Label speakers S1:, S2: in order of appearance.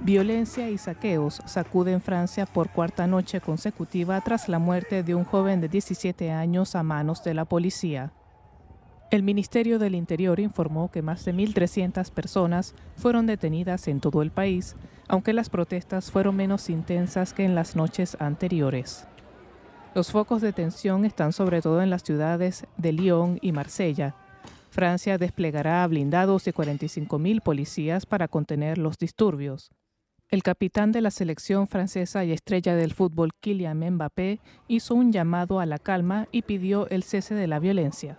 S1: Violencia y saqueos sacuden Francia por cuarta noche consecutiva tras la muerte de un joven de 17 años a manos de la policía. El Ministerio del Interior informó que más de 1.300 personas fueron detenidas en todo el país, aunque las protestas fueron menos intensas que en las noches anteriores. Los focos de tensión están sobre todo en las ciudades de Lyon y Marsella. Francia desplegará blindados y 45.000 policías para contener los disturbios. El capitán de la selección francesa y estrella del fútbol Kylian Mbappé hizo un llamado a la calma y pidió el cese de la violencia.